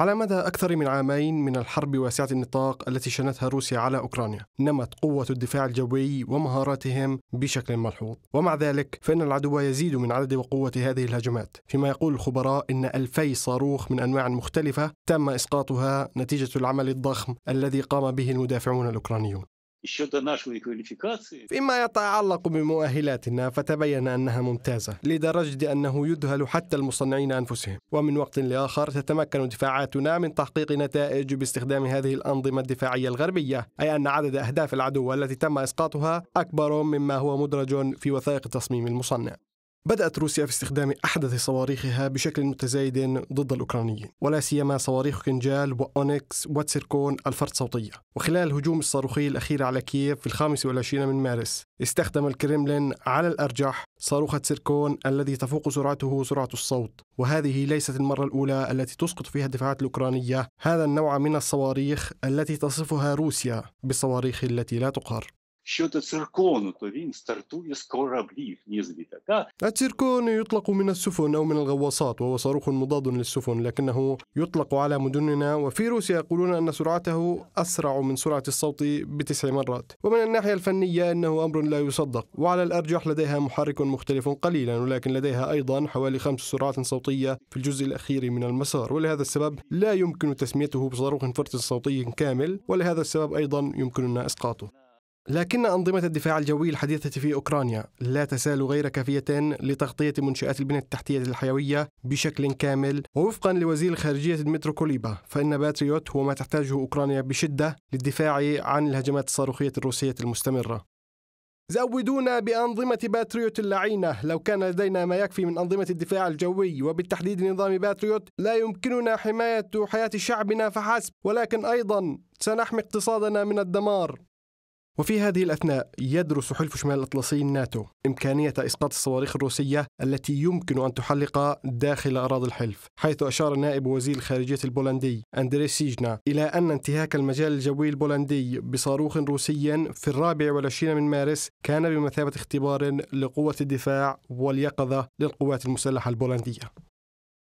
على مدى أكثر من عامين من الحرب واسعة النطاق التي شنتها روسيا على أوكرانيا نمت قوة الدفاع الجوي ومهاراتهم بشكل ملحوظ ومع ذلك فإن العدو يزيد من عدد وقوة هذه الهجمات فيما يقول الخبراء إن ألفي صاروخ من أنواع مختلفة تم إسقاطها نتيجة العمل الضخم الذي قام به المدافعون الأوكرانيون فيما يتعلق بمؤهلاتنا فتبين أنها ممتازة لدرجة أنه يذهل حتى المصنعين أنفسهم ومن وقت لآخر تتمكن دفاعاتنا من تحقيق نتائج باستخدام هذه الأنظمة الدفاعية الغربية أي أن عدد أهداف العدو التي تم إسقاطها أكبر مما هو مدرج في وثائق تصميم المصنع بدأت روسيا في استخدام أحدث صواريخها بشكل متزايد ضد الأوكرانيين ولا سيما صواريخ كنجال وأونكس وتسيركون الفرد صوتية وخلال الهجوم الصاروخي الأخير على كييف في الخامس والعشرين من مارس استخدم الكريملين على الأرجح صاروخ تسيركون الذي تفوق سرعته سرعة الصوت وهذه ليست المرة الأولى التي تسقط فيها الدفاعات الأوكرانية هذا النوع من الصواريخ التي تصفها روسيا بالصواريخ التي لا تقهر щодо циркону, то він стартує з кораблів, ні з літака. циркон يطلق من السفن أو من الغواصات وهو صاروخ مضاد للسفن لكنه يطلق على مدننا وفي روسيا يقولون أن سرعته أسرع من سرعة الصوت بتسع مرات ومن الناحية الفنية أنه أمر لا يصدق وعلى الأرجح لديها محرك مختلف قليلا ولكن لديها أيضا حوالي خمس سرعات صوتية في الجزء الأخير من المسار ولهذا السبب لا يمكن تسميته بصاروخ فرط صوتي كامل ولهذا السبب أيضا يمكننا إسقاطه لكن أنظمة الدفاع الجوي الحديثة في أوكرانيا لا تزال غير كافية لتغطية منشآت البنية التحتية الحيوية بشكل كامل ووفقا لوزير الخارجية دمترو كوليبا فإن باتريوت هو ما تحتاجه أوكرانيا بشدة للدفاع عن الهجمات الصاروخية الروسية المستمرة زودونا بأنظمة باتريوت اللعينة لو كان لدينا ما يكفي من أنظمة الدفاع الجوي وبالتحديد نظام باتريوت لا يمكننا حماية حياة شعبنا فحسب ولكن أيضا سنحمي اقتصادنا من الدمار وفي هذه الأثناء يدرس حلف شمال الأطلسي الناتو إمكانية إسقاط الصواريخ الروسية التي يمكن أن تحلق داخل أراضي الحلف حيث أشار نائب وزير الخارجية البولندي أندري سيجنا إلى أن انتهاك المجال الجوي البولندي بصاروخ روسي في الرابع والعشرين من مارس كان بمثابة اختبار لقوة الدفاع واليقظة للقوات المسلحة البولندية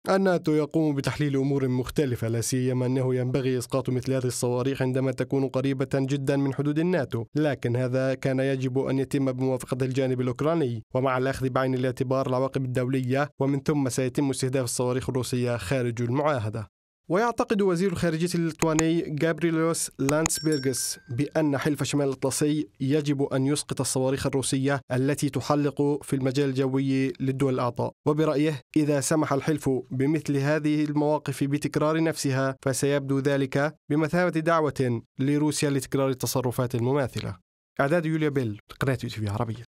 الناتو يقوم بتحليل أمور مختلفة لا سيما أنه ينبغي إسقاط مثل هذه الصواريخ عندما تكون قريبة جدا من حدود الناتو لكن هذا كان يجب أن يتم بموافقة الجانب الأوكراني ومع الأخذ بعين الاعتبار العواقب الدولية ومن ثم سيتم استهداف الصواريخ الروسية خارج المعاهدة ويعتقد وزير الخارجية الليتواني جابريلوس لانسبيرغس بأن حلف شمال الأطلسي يجب أن يسقط الصواريخ الروسية التي تحلق في المجال الجوي للدول الأعضاء وبرأيه إذا سمح الحلف بمثل هذه المواقف بتكرار نفسها فسيبدو ذلك بمثابة دعوة لروسيا لتكرار التصرفات المماثلة إعداد يوليا بيل قناة يوتيوب عربية